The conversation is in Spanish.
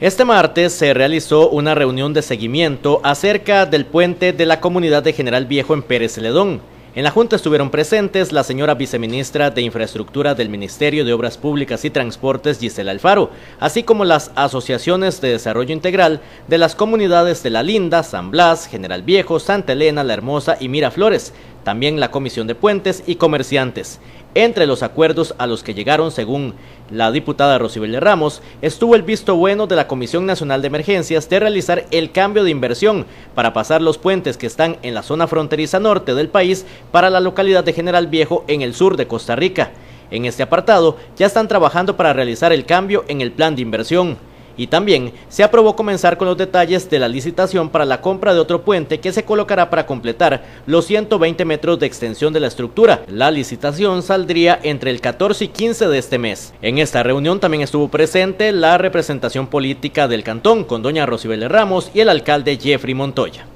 Este martes se realizó una reunión de seguimiento acerca del puente de la comunidad de General Viejo en Pérez Ledón. En la Junta estuvieron presentes la señora viceministra de Infraestructura del Ministerio de Obras Públicas y Transportes, Gisela Alfaro, así como las asociaciones de desarrollo integral de las comunidades de La Linda, San Blas, General Viejo, Santa Elena, La Hermosa y Miraflores, también la Comisión de Puentes y Comerciantes. Entre los acuerdos a los que llegaron, según la diputada de Ramos, estuvo el visto bueno de la Comisión Nacional de Emergencias de realizar el cambio de inversión para pasar los puentes que están en la zona fronteriza norte del país para la localidad de General Viejo en el sur de Costa Rica. En este apartado ya están trabajando para realizar el cambio en el plan de inversión. Y también se aprobó comenzar con los detalles de la licitación para la compra de otro puente que se colocará para completar los 120 metros de extensión de la estructura. La licitación saldría entre el 14 y 15 de este mes. En esta reunión también estuvo presente la representación política del cantón con doña Rosibel Ramos y el alcalde Jeffrey Montoya.